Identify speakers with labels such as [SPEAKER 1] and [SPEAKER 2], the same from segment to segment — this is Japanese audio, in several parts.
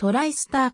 [SPEAKER 1] トライスター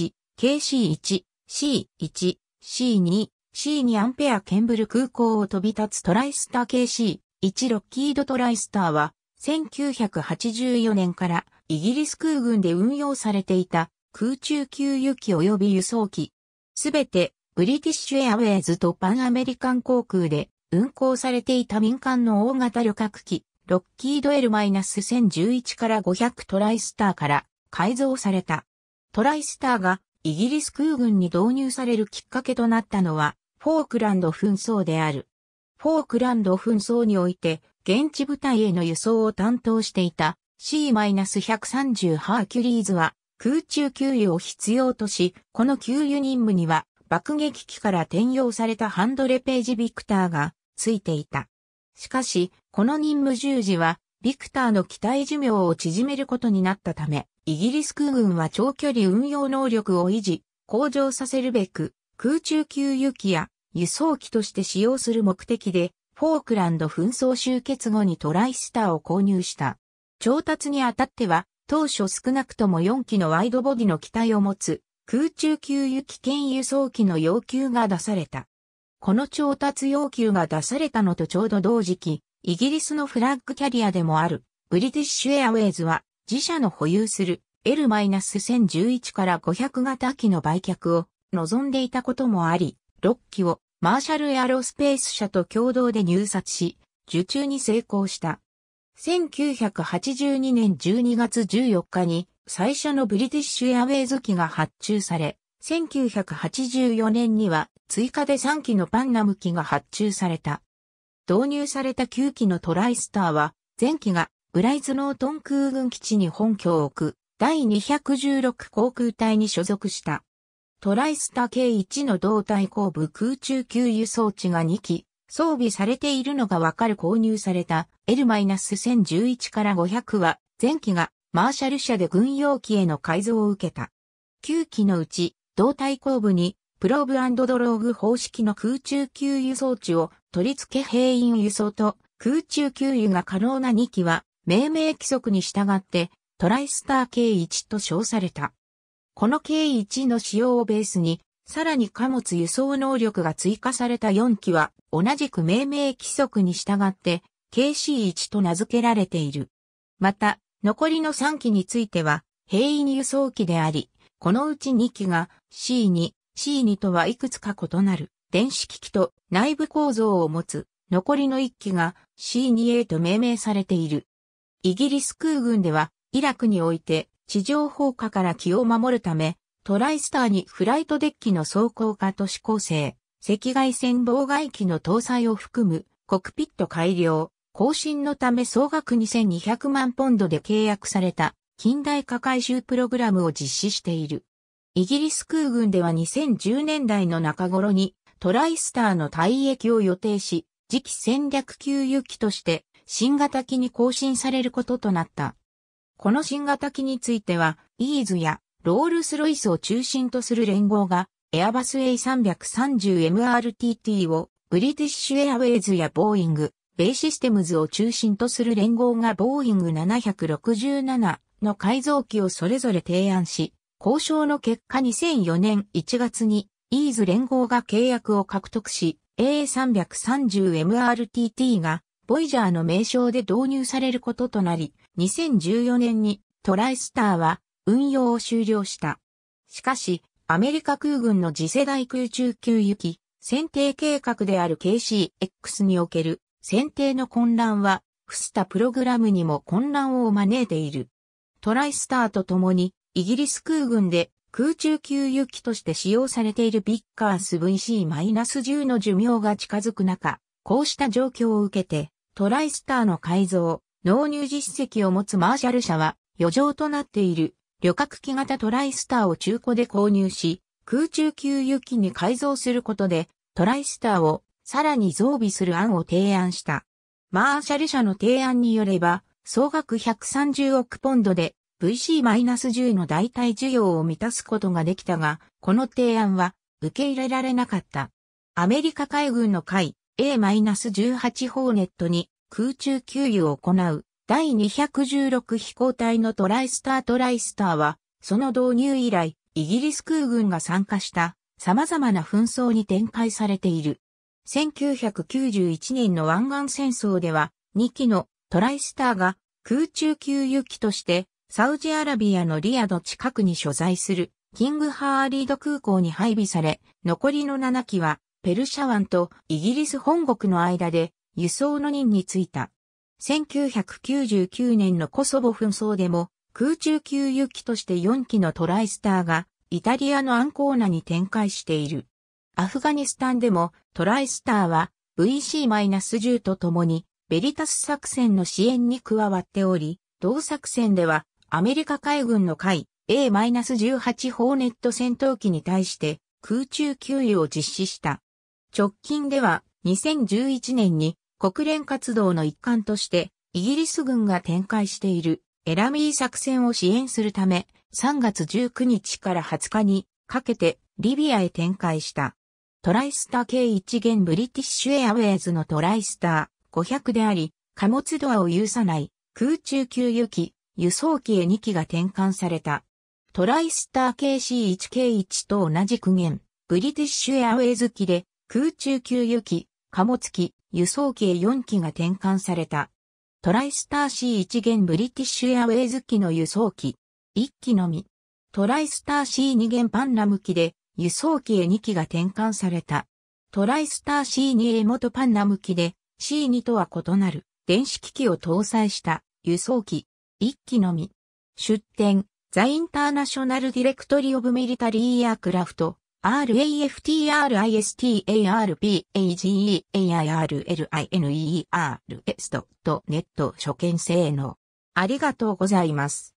[SPEAKER 1] K1、KC1、C1、C2、C2 アンペアケンブル空港を飛び立つトライスター KC1 ロッキードトライスターは1984年からイギリス空軍で運用されていた空中給油機及び輸送機。すべてブリティッシュエアウェイズとパンアメリカン航空で運航されていた民間の大型旅客機ロッキード L-1011 から500トライスターから改造された。トライスターがイギリス空軍に導入されるきっかけとなったのは、フォークランド紛争である。フォークランド紛争において、現地部隊への輸送を担当していた C-130 ハーキュリーズは、空中給油を必要とし、この給油任務には、爆撃機から転用されたハンドレページビクターがついていた。しかし、この任務従事は、ビクターの機体寿命を縮めることになったため、イギリス空軍は長距離運用能力を維持、向上させるべく、空中給油機や輸送機として使用する目的で、フォークランド紛争終結後にトライスターを購入した。調達にあたっては、当初少なくとも4機のワイドボディの機体を持つ、空中給油機兼輸送機の要求が出された。この調達要求が出されたのとちょうど同時期、イギリスのフラッグキャリアでもある、ブリティッシュエアウェイズは、自社の保有する L-1011 から500型機の売却を望んでいたこともあり、6機をマーシャルエアロスペース社と共同で入札し、受注に成功した。1982年12月14日に最初のブリティッシュエアウェイズ機が発注され、1984年には追加で3機のパンナム機が発注された。導入された9機のトライスターは、前期がブライズノートン空軍基地に本拠を置く第216航空隊に所属した。トライスタ K1 の胴体後部空中給油装置が2機装備されているのがわかる購入された L-1011 から500は前期がマーシャル社で軍用機への改造を受けた。9機のうち胴体後部にプローブドローグ方式の空中給油装置を取り付け兵員輸送と空中給油が可能な2機は命名規則に従ってトライスター K1 と称された。この K1 の使用をベースに、さらに貨物輸送能力が追加された4機は同じく命名規則に従って KC1 と名付けられている。また、残りの3機については、平易輸送機であり、このうち2機が C2、C2 とはいくつか異なる電子機器と内部構造を持つ、残りの1機が C2A と命名されている。イギリス空軍では、イラクにおいて地上放火から気を守るため、トライスターにフライトデッキの装甲化都市構成、赤外線妨害機の搭載を含むコクピット改良、更新のため総額2200万ポンドで契約された近代化改修プログラムを実施している。イギリス空軍では2010年代の中頃にトライスターの退役を予定し、次期戦略給油機として新型機に更新されることとなった。この新型機については、イーズやロールスロイスを中心とする連合が、エアバス A330MRTT をブリティッシュエアウェイズやボーイング、ベイシステムズを中心とする連合がボーイング767の改造機をそれぞれ提案し、交渉の結果2004年1月にイーズ連合が契約を獲得し、A330MRTT がボイジャーの名称で導入されることとなり、2014年にトライスターは運用を終了した。しかし、アメリカ空軍の次世代空中給油機、選定計画である KCX における選定の混乱は、フスタプログラムにも混乱を招いている。トライスターと共に、イギリス空軍で空中給油機として使用されているビッカース VC-10 の寿命が近づく中、こうした状況を受けて、トライスターの改造、納入実績を持つマーシャル社は、余剰となっている旅客機型トライスターを中古で購入し、空中給油機に改造することで、トライスターをさらに増備する案を提案した。マーシャル社の提案によれば、総額130億ポンドで VC-10 の代替需要を満たすことができたが、この提案は受け入れられなかった。アメリカ海軍の海 A-18 ホーネットに空中給油を行う第216飛行隊のトライスタートライスターは、その導入以来、イギリス空軍が参加した様々な紛争に展開されている。1991年の湾岸戦争では、2機のトライスターが空中給油機としてサウジアラビアのリアド近くに所在するキングハーリード空港に配備され、残りの7機はペルシャ湾とイギリス本国の間で輸送の任に就いた。1999年のコソボ紛争でも空中給油機として4機のトライスターがイタリアのアンコーナに展開している。アフガニスタンでもトライスターは VC-10 と共にベリタス作戦の支援に加わっており、同作戦ではアメリカ海軍の海 A-18 ホーネット戦闘機に対して空中給油を実施した。直近では2011年に国連活動の一環としてイギリス軍が展開しているエラミー作戦を支援するため3月19日から20日にかけてリビアへ展開した。トライスター系一元ブリティッシュエアウェイズのトライスター500であり、貨物ドアを有さない空中給油機、輸送機へ2機が転換された。トライスター KC1K1 と同じ区限、ブリティッシュエアウェイズ機で空中給油機、貨物機、輸送機へ4機が転換された。トライスター C1 弦ブリティッシュエアウェイズ機の輸送機、1機のみ。トライスター C2 弦パンナム機で輸送機へ2機が転換された。トライスター C2 A 元パンナム機で C2 とは異なる電子機器を搭載した輸送機、1機のみ。出展、ザ・インターナショナル・ディレクトリ・オブ・ミリタリー・エアクラフト、r a f t r i s t a r p a g e a i r l i n e e r s n e t 初見性能。ありがとうございます。